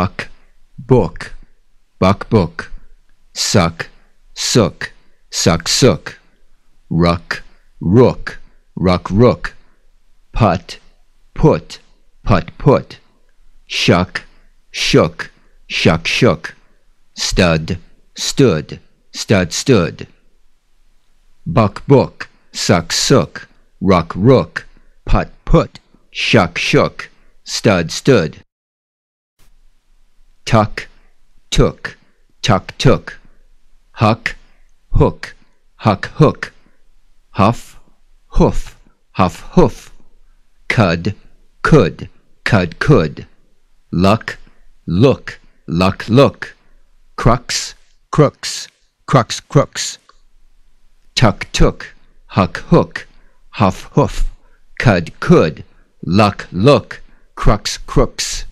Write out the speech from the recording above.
buck, book, buck, book, suck, sook, suck, sook, ruck, rook, ruck, rook, put, put, put, put, shuck, shook, shuck, shook, stud, stood, stud, stood, buck, book, suck, sook, ruck, rook, put, put, shuck, shook, stud, stood tuck, took, tuck, took, huck, hook, huck, hook, huff, hoof, huff, hoof, cud, could, cud, could, luck, look, luck, look, crux, crooks, crux, crooks, tuck, took, huck, hook, huff, hoof, cud, could, luck, look, crux, crooks.